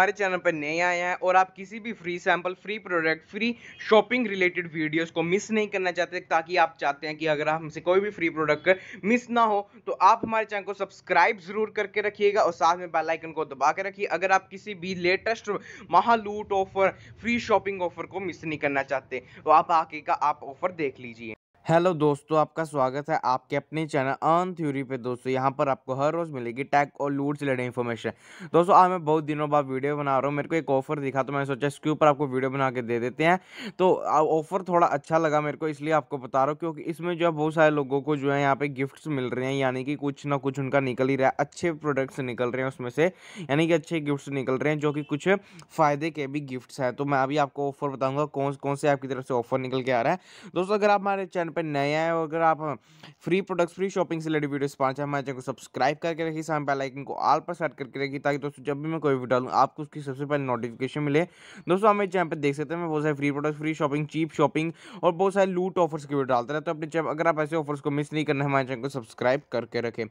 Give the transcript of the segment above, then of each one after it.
हमारे चैनल पर नए आए हैं और आप किसी भी free sample free product free shopping related videos को मिस नहीं करना चाहते ताकि आप चाहते हैं कि अगर हमसे कोई भी फ्री प्रोडक्ट मिस ना हो तो आप हमारे चैनल को सब्सक्राइब जरूर करके रखिएगा और साथ में बेलाइकन को दबा के रखिए अगर आप किसी भी लेटेस्ट महालूट ऑफर फ्री शॉपिंग ऑफर को मिस नहीं करना चाहते तो आप आके का आप ऑफर देख लीजिए हेलो दोस्तों आपका स्वागत है आपके अपने चैनल अर्न थ्योरी पे दोस्तों यहाँ पर आपको हर रोज़ मिलेगी टैग और लूट से लड़े इन्फॉर्मेशन दोस्तों आज मैं बहुत दिनों बाद वीडियो बना रहा हूँ मेरे को एक ऑफर दिखा तो मैंने सोचा इसके ऊपर आपको वीडियो बना के दे देते हैं तो ऑफर थोड़ा अच्छा लगा मेरे को इसलिए आपको बता रहा हूँ क्योंकि इसमें जो है बहुत सारे लोगों को जो है यहाँ पर गिफ्ट्स मिल रहे हैं यानी कि कुछ ना कुछ उनका निकल ही रहा है अच्छे प्रोडक्ट्स निकल रहे हैं उसमें से यानी कि अच्छे गिफ्ट्स निकल रहे हैं जो कि कुछ फ़ायदे के भी गिफ्ट्स हैं तो मैं अभी आपको ऑफर बताऊँगा कौन कौन से आपकी तरफ से ऑफर निकल के आ रहा है दोस्तों अगर आप हमारे चैनल चैनल पर नए आए हो अगर आप फ्री प्रोडक्ट्स फ्री शॉपिंग से रिलेटेड वीडियोस पाना चाहें हमारे चैनल को सब्सक्राइब करके रखिए साथ बेल आइकन को ऑल पर सेट करके रखिए ताकि दोस्तों जब भी मैं कोई वीडियो डालूँ आपको उसकी सबसे पहले नोटिफिकेशन मिले दोस्तों हमारे चैनल पर देख सकते हैं बहुत सारे free products free shopping cheap shopping और बहुत सारे लूट ऑफर्स की वीडियो डालते रहता तो अपने चैनल अगर आप ऐसे ऑफर्स को मिस नहीं करना हमारे चैनल को सब्सक्राइब करके रखें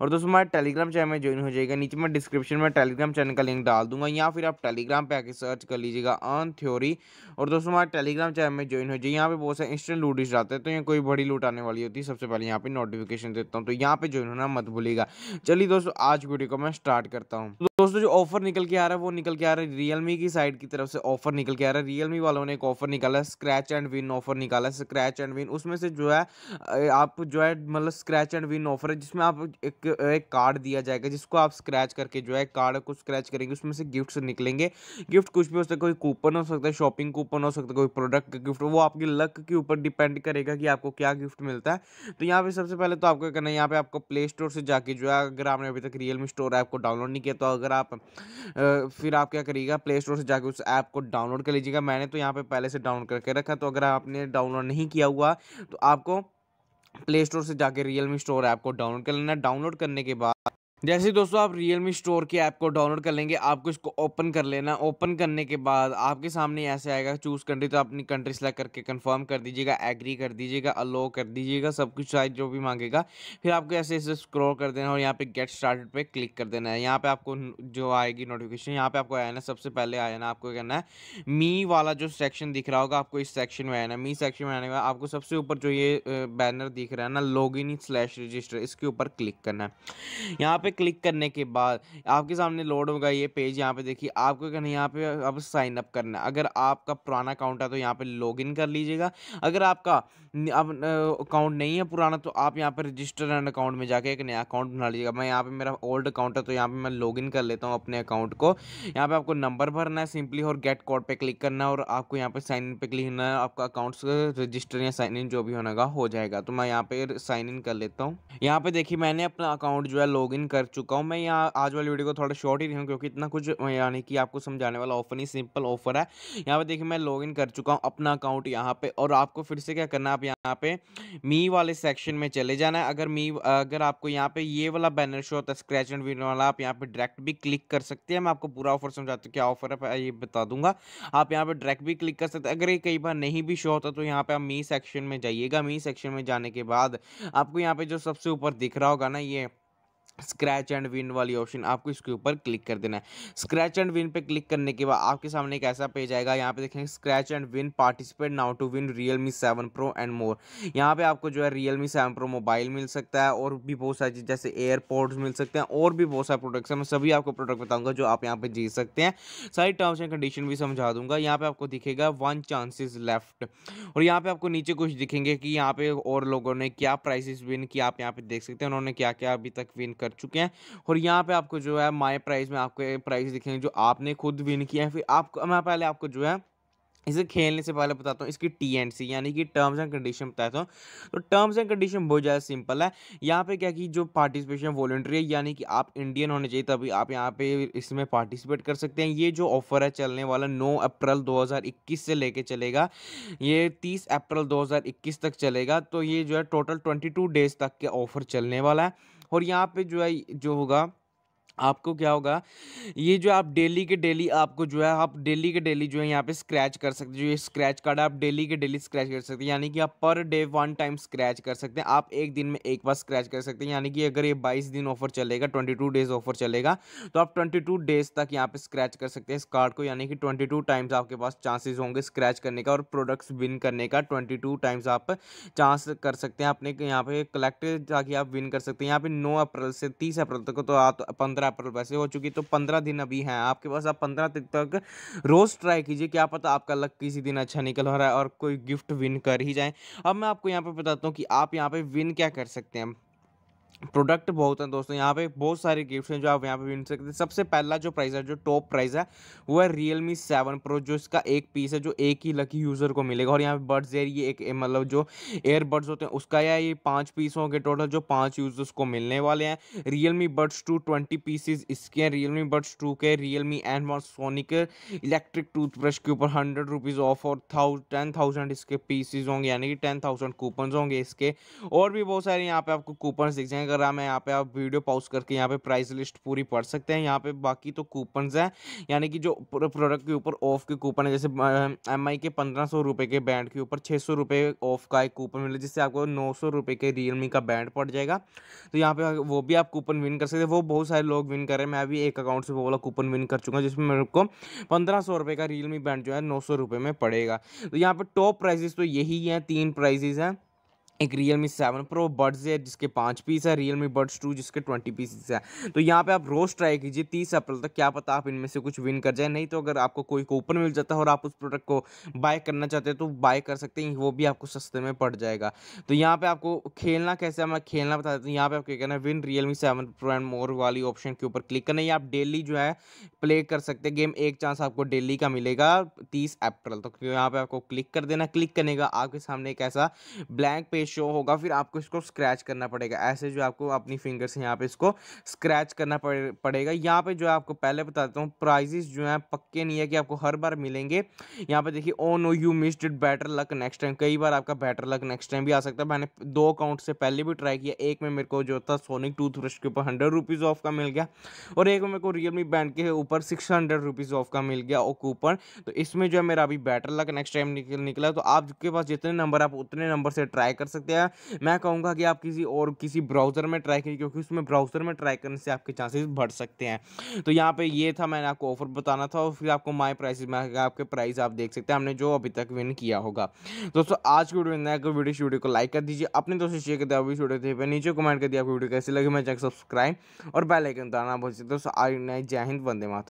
और दोस्तों हमारे टेलीग्राम चैनल में ज्वाइन हो जाएगा नीचे मैं डिस्क्रिप्शन में टेलीग्राम चैनल का लिंक डाल दूंगा या फिर आप टेलीग्राम पर आकर सर्च कर लीजिएगा ऑन थ्योरी और दोस्तों हमारे टेलीग्राम चैनल में ज्वाइन हो जाइए यहाँ पे बहुत सारे इंस्टेंट लूडिस आते हैं तो ये कोई बड़ी लूट आने वाली होती है सबसे पहले यहाँ पे नोटिफिकेशन देता हूँ तो यहाँ पे ज्वाइन होना मत भूलेगा चलिए दोस्तों आज वीडियो को मैं स्टार्ट करता हूँ तो दोस्तों जो ऑफर निकल के आ रहा है वो निकल के आ रहा है रियलमी की साइड की तरफ से ऑफर निकल के आ रहा है रियलमी वालों ने एक ऑफर निकाला है स्क्रैच एंड विन ऑफर निकाला है स्क्रैच एंड विन उसमें से जो है आप जो है मतलब स्क्रैच एंड विन ऑफर है जिसमें आप एक एक कार्ड दिया जाएगा जिसको आप स्क्रैच करके जो है कार्ड को स्क्रैच करेंगे उसमें से गिफ्ट निकलेंगे गिफ्ट कुछ भी हो सकता है कोई कूपन हो सकता है शॉपिंग कूपन हो सकता है कोई प्रोडक्ट का गिफ्ट वो आपकी लक के ऊपर डिपेंड करेगा कि आपको क्या गिफ्ट मिलता है तो यहाँ पे सबसे पहले तो आपको करना है यहाँ पे आपको प्ले स्टोर से जाके जो है अगर आपने अभी तक रियलमी स्टोर ऐप को डाउनलोड नहीं किया तो अगर आप फिर आप क्या करिएगा प्ले स्टोर से जाके उस ऐप को डाउनलोड कर लीजिएगा मैंने तो यहाँ पे पहले से डाउनलोड करके रखा तो अगर आपने डाउनलोड नहीं किया हुआ तो आपको प्ले स्टोर से जाके रियलमी स्टोर ऐप को डाउनलोड कर लेना डाउनलोड करने के बाद जैसे दोस्तों आप रियल मी स्टोर की ऐप को डाउनलोड कर लेंगे आपको इसको ओपन कर लेना ओपन करने के बाद आपके सामने ऐसे आएगा चूज कंट्री तो अपनी कंट्री सेलेक्ट करके कंफर्म कर दीजिएगा एग्री कर दीजिएगा अलो कर दीजिएगा सब कुछ शायद जो भी मांगेगा फिर आपको ऐसे ऐसे स्क्रॉल कर देना और यहाँ पे गेट स्टार्टेड पे क्लिक कर देना है यहाँ पर आपको जो आएगी नोटिफिकेशन यहाँ पर आपको आना सबसे पहले आना आपको कहना है मी वाला जो सेक्शन दिख रहा होगा आपको इस सेक्शन में आना मी सेक्शन में आने का आपको सबसे ऊपर जो ये बैनर दिख रहा है ना लॉग इन स्लैश रजिस्टर इसके ऊपर क्लिक करना है यहाँ पे क्लिक करने के बाद आपके सामने लोड होगा ये पेज यहाँ पे देखिए आपको करना यहाँ पे अब साइन अप करना अगर आपका पुराना अकाउंट है तो यहाँ पे लॉगिन कर लीजिएगा अगर आपका अब अकाउंट नहीं है पुराना तो आप यहाँ पे रजिस्टर एंड अकाउंट में जाके एक नया अकाउंट बना लीजिएगा मैं यहाँ पे मेरा ओल्ड अकाउंट है तो यहाँ पे मैं लॉगिन कर लेता हूँ अपने अकाउंट को यहाँ पे आपको नंबर भरना है सिंपली और गेट कोड पे क्लिक करना है और आपको यहाँ पे साइन इन पे क्लिक करना है आपका अकाउंट रजिस्टर या साइन इन जो भी होने का हो जाएगा तो मैं यहाँ पे साइन इन कर लेता हूँ यहाँ पे देखिए मैंने अपना अकाउंट जो है लॉग कर कर चुका हूँ मैं यहाँ आज वाली वीडियो को थोड़ा शॉर्ट ही रही क्योंकि इतना कुछ यानी कि आपको समझाने वाला ऑफर नहीं सिंपल ऑफर है यहाँ पे देखिए मैं लॉगिन कर चुका हूँ अपना अकाउंट यहाँ पे और आपको फिर से क्या करना है आप यहाँ पे मी वाले सेक्शन में चले जाना है अगर मी अगर आपको यहाँ पे ये वाला बैनर शो होता है स्क्रैच एंड विन वाला आप यहाँ पे डायरेक्ट भी क्लिक कर सकते हैं मैं आपको पूरा ऑफर समझाता हूँ क्या ऑफर है ये बता दूंगा आप यहाँ पे डायरेक्ट भी क्लिक कर सकते हैं अगर ये कई बार नहीं भी शो होता तो यहाँ पे आप मी सेक्शन में जाइएगा मी सेक्शन में जाने के बाद आपको यहाँ पे जो सबसे ऊपर दिख रहा होगा ना ये स्क्रैच एंड विन वाली ऑप्शन आपको इसके ऊपर क्लिक कर देना है स्क्रैच एंड विन पे क्लिक करने के बाद आपके सामने एक ऐसा पेज आएगा यहाँ पे देखेंगे scratch and win participate now to win Realme seven pro and more यहाँ पे आपको जो है Realme seven pro mobile मिल सकता है और भी बहुत सारी चीज़ जैसे एयरपोर्ट्स मिल सकते हैं और भी बहुत सारे प्रोडक्ट्स हैं मैं सभी आपको प्रोडक्ट बताऊँगा जो आप यहाँ पर जीत सकते हैं सारी टर्म्स एंड कंडीशन भी समझा दूंगा यहाँ पर आपको दिखेगा वन चांसेज लेफ्ट और यहाँ पर आपको नीचे कुछ दिखेंगे कि यहाँ पर और लोगों ने क्या प्राइसिस विन किया आप यहाँ पे देख सकते हैं उन्होंने क्या क्या अभी तक विन कर चुके हैं और यहाँ पे आपको जो है माई प्राइस में आपको प्राइस दिखेंगे जो आपने खुद विन किया है फिर आपको मैं पहले आपको जो है इसे खेलने से पहले बताता हूँ इसकी टी एंड सी यानी कि टर्म्स एंड कंडीशन बताता हूँ तो टर्म्स एंड कंडीशन बहुत ज़्यादा सिंपल है यहाँ पे क्या कि जो पार्टिसिपेशन वॉल्ट्री है यानी कि आप इंडियन होने चाहिए तभी आप यहाँ पे इसमें पार्टिसिपेट कर सकते हैं ये जो ऑफर है चलने वाला 9 अप्रैल 2021 से लेके चलेगा ये 30 अप्रैल 2021 तक चलेगा तो ये जो है टोटल ट्वेंटी डेज तक के ऑफर चलने वाला है और यहाँ पे जो है जो होगा आपको क्या होगा ये जो आप डेली के डेली आपको जो है आप डेली के डेली जो है यहाँ पे स्क्रैच कर सकते हैं जो ये स्क्रैच कार्ड है आप डेली के डेली स्क्रैच कर सकते हैं यानी कि आप per day one time scratch कर सकते हैं आप एक दिन में एक बार स्क्रैच कर सकते हैं यानी कि अगर ये 22 दिन ऑफर चलेगा 22 डेज ऑफर चलेगा तो आप टू डेज तक यहाँ पर स्क्रैच कर सकते हैं इस कार्ड को यानी कि ट्वेंटी टाइम्स आपके पास चांसेज होंगे स्क्रैच करने का और प्रोडक्ट्स विन करने का ट्वेंटी टाइम्स आप चांस कर सकते हैं अपने यहाँ पर कलेक्ट ताकि आप विन कर सकते हैं यहाँ पर नौ अप्रैल से तीस अप्रैल तक तो आप पंद्रह पंद्रह अप्रैल वैसे हो चुकी तो पंद्रह दिन अभी हैं आपके पास आप पंद्रह दिन तक रोज़ ट्राई कीजिए क्या पता आपका लक किसी दिन अच्छा निकल हो रहा है और कोई गिफ्ट विन कर ही जाए अब मैं आपको यहाँ पर बताता हूँ कि आप यहाँ पर विन क्या कर सकते हैं प्रोडक्ट बहुत हैं दोस्तों यहाँ पे बहुत सारे गिफ्ट हैं जो आप यहाँ पे मिल सकते हैं सबसे पहला जो प्राइस है जो टॉप प्राइस है वो है रियल मी सेवन प्रो जो इसका एक पीस है जो एक ही लकी यूज़र को मिलेगा और यहाँ पे बर्ड्स एयर ये एक मतलब जो एयरबड्स होते हैं उसका या ये पाँच पीस होंगे टोटल जो पाँच यूज़र्स को मिलने वाले हैं Realme buds two twenty pieces इसके हैं रियल मी बर्ड्स टू के Realme and sonic electric toothbrush के ऊपर हंड्रेड रुपीज़ ऑफ और टेन थाउजेंड इसके पीसेज होंगे यानी कि टेन थाउजेंड कूपन होंगे इसके और भी बहुत सारे यहाँ पे आपको कूपन दिख जाएंगे कर रहा मैं यहाँ पे आप वीडियो पॉज करके यहाँ पे प्राइस लिस्ट पूरी पढ़ सकते हैं यहाँ पे बाकी तो कूपन्स हैं यानी कि जो प्रोडक्ट के ऊपर ऑफ के कूपन है जैसे एम के पंद्रह के बैंड के ऊपर छः ऑफ का एक कूपन मिले जिससे आपको नौ के रियल का बैंड पड़ जाएगा तो यहाँ पे वो भी आप कूपन विन कर सकते वो बहुत सारे लोग विन कर रहे हैं मैं अभी एक अकाउंट से वो वाला कूपन विन कर चुका जिसमें मेरे को पंद्रह सौ का रियलमी बैंड जो है नौ सौ में पड़ेगा तो यहाँ पे टॉप प्राइजेस तो यही हैं तीन प्राइजेस हैं एक Realme seven pro buds है जिसके पाँच पीस है रियल मी बर्ड्स टू जिसके ट्वेंटी पीसेस है तो यहाँ पे आप रोज़ ट्राई कीजिए तीस अप्रैल तक क्या पता आप इनमें से कुछ विन कर जाए नहीं तो अगर आपको कोई कूपन मिल जाता है और आप उस प्रोडक्ट को बाय करना चाहते हैं तो बाय कर सकते हैं वो भी आपको सस्ते में पड़ जाएगा तो यहाँ पर आपको खेलना कैसे है मैं खेलना बता देता हूँ यहाँ पर आपको कहना है win Realme seven pro and more वाली ऑप्शन के ऊपर क्लिक करना है आप डेली जो है प्ले कर सकते हैं गेम एक चांस आपको डेली का मिलेगा तीस अप्रैल तक तो यहाँ पर आपको क्लिक कर देना क्लिक करने का आपके सामने एक ऐसा ब्लैंक पेज शो होगा फिर आपको इसको स्क्रैच करना पड़ेगा ऐसे जो आपको अपनी फिंगर से यहाँ पे इसको स्क्रैच करना पड़े, पड़ेगा यहाँ पे जो है आपको पहले बताता हूँ प्राइजेस जो हैं पक्के नहीं है कि आपको हर बार मिलेंगे यहाँ पे देखिए oh no you missed it better luck next time कई बार आपका बैटर लक नेक्स्ट टाइम भी आ सकता है मैंने दो अकाउंट से पहले भी ट्राई किया एक में मेरे को जो था सोनिक टूथब्रश के ऊपर हंड्रेड रुपीज़ ऑफ का मिल गया और एक में मेरे को रियलमी बैंड के ऊपर सिक्स हंड्रेड ऑफ का मिल गया और कूपन तो इसमें जो है मेरा अभी बैटर लक नेक्स्ट टाइम निकला तो आपके पास जितने नंबर आप उतने नंबर से ट्राई कर सकते हैं मैं कहूँगा कि आप किसी और किसी ब्राउज़र में ट्राई करिए क्योंकि उसमें ब्राउज़र में ट्राई करने से आपके चांसेस बढ़ सकते हैं तो यहाँ पर ये था मैंने आपको ऑफर बताना था और फिर आपको माई प्राइस में आपके प्राइस आप देख सकते हैं हमने जो अभी तक विन किया होगा दोस्तों आज की वीडियो में वीडियो वीडियो को लाइक कर दीजिए अपने दोस्तों शेयर कर दिया वीडियो थे पर नीचे कमेंट कर दिया आपको वीडियो कैसे लगे मैं चैनल सब्सक्राइब और बेल आइकन दाना भूल सकते दोस्तों आई नए जय हिंद वंदे माता